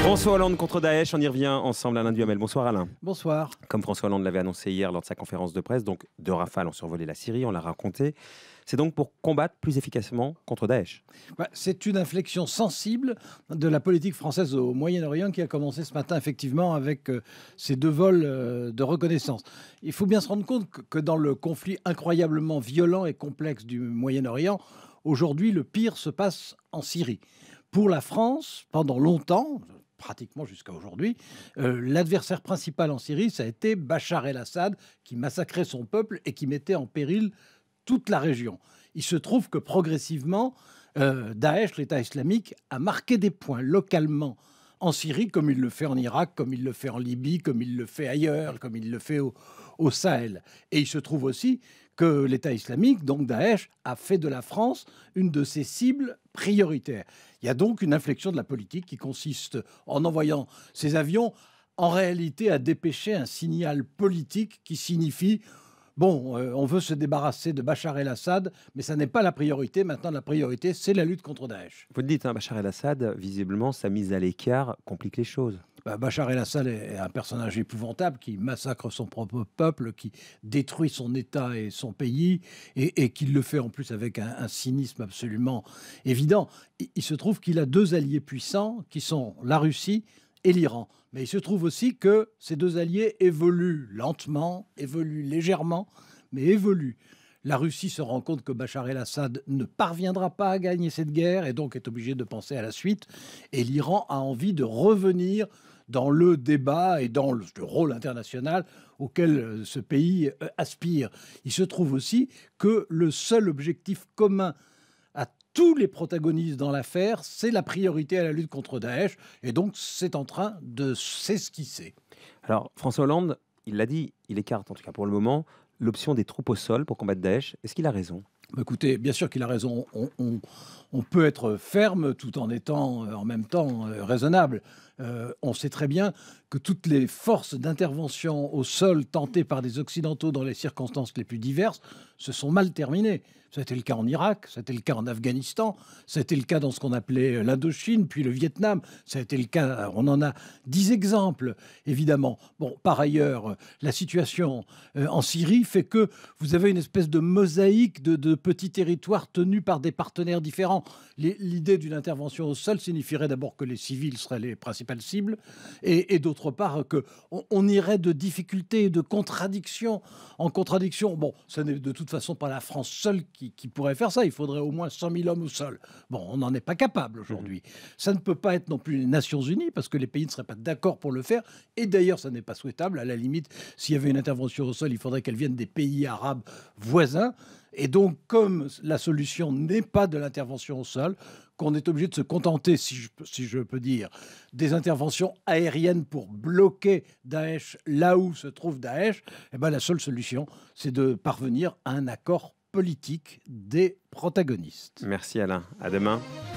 François Hollande contre Daesh, on y revient ensemble Alain Duhamel. Bonsoir Alain. Bonsoir. Comme François Hollande l'avait annoncé hier lors de sa conférence de presse, donc de rafales ont survolé la Syrie, on l'a raconté. C'est donc pour combattre plus efficacement contre Daesh. Bah, c'est une inflexion sensible de la politique française au Moyen-Orient qui a commencé ce matin effectivement avec euh, ces deux vols euh, de reconnaissance. Il faut bien se rendre compte que dans le conflit incroyablement violent et complexe du Moyen-Orient, aujourd'hui le pire se passe en Syrie. Pour la France, pendant longtemps, pratiquement jusqu'à aujourd'hui. Euh, l'adversaire principal en Syrie, ça a été Bachar el-Assad, qui massacrait son peuple et qui mettait en péril toute la région. Il se trouve que progressivement, euh, Daesh, l'État islamique, a marqué des points localement en Syrie, comme il le fait en Irak, comme il le fait en Libye, comme il le fait ailleurs, comme il le fait au, Sahel. Et il se trouve aussi que l'État islamique, donc Daesh, a fait de la France une de ses cibles prioritaires. Il y a donc une inflexion de la politique qui consiste, en envoyant ces avions, en réalité à dépêcher un signal politique qui signifie bon, euh, on veut se débarrasser de Bachar el-Assad, mais ça n'est pas la priorité. Maintenant, la priorité, c'est la lutte contre Daesh. Vous dites, hein, Bachar el-Assad, visiblement, sa mise à l'écart complique les choses. Bah, Bachar el-Assad est un personnage épouvantable qui massacre son propre peuple, qui détruit son État et son pays, et, qui le fait en plus avec un, cynisme absolument évident. il se trouve qu'il a deux alliés puissants qui sont la Russie et l'Iran. Mais il se trouve aussi que ces deux alliés évoluent lentement, évoluent légèrement, mais évoluent. La Russie se rend compte que Bachar el-Assad ne parviendra pas à gagner cette guerre et donc est obligé de penser à la suite. Et l'Iran a envie de revenir dans le débat et dans le rôle international auquel euh, ce pays euh, aspire. Il se trouve aussi que le seul objectif commun tous les protagonistes dans l'affaire, c'est la priorité à la lutte contre Daesh, et donc c'est en train de s'esquisser. Alors François Hollande, il l'a dit, il écarte en tout cas pour le moment l'option des troupes au sol pour combattre Daesh. Est-ce qu'il a raison bah, Écoutez, bien sûr qu'il a raison. On, peut être ferme tout en étant euh, en même temps euh, raisonnable. Euh, on sait très bien que toutes les forces d'intervention au sol tentées par des Occidentaux dans les circonstances les plus diverses se sont mal terminées. C'était le cas en Irak, c'était le cas en Afghanistan, c'était le cas dans ce qu'on appelait euh, l'Indochine, puis le Vietnam. été le cas, euh, on en a dix exemples, évidemment. Bon, par ailleurs, euh, la situation en Syrie fait que vous avez une espèce de mosaïque de, petits territoires tenus par des partenaires différents. L'idée d'une intervention au sol signifierait d'abord que les civils seraient les principales cibles, et, d'autre part que on irait de difficultés, de contradictions en contradiction. Bon, ça n'est de toute toute façon pas la France seule qui, pourrait faire ça. Il faudrait au moins 100 000 hommes au sol. Bon, on n'en est pas capable aujourd'hui. Mmh. Ça ne peut pas être non plus les Nations Unies parce que les pays ne seraient pas d'accord pour le faire. Et d'ailleurs, ça n'est pas souhaitable. À la limite, s'il y avait une intervention au sol, il faudrait qu'elle vienne des pays arabes voisins. Et donc, comme la solution n'est pas de l'intervention au sol, qu'on est obligé de se contenter, si je, peux dire, des interventions aériennes pour bloquer Daesh là où se trouve Daesh, Et eh ben, la seule solution, c'est de parvenir à un accord politique des protagonistes. Merci Alain. À demain.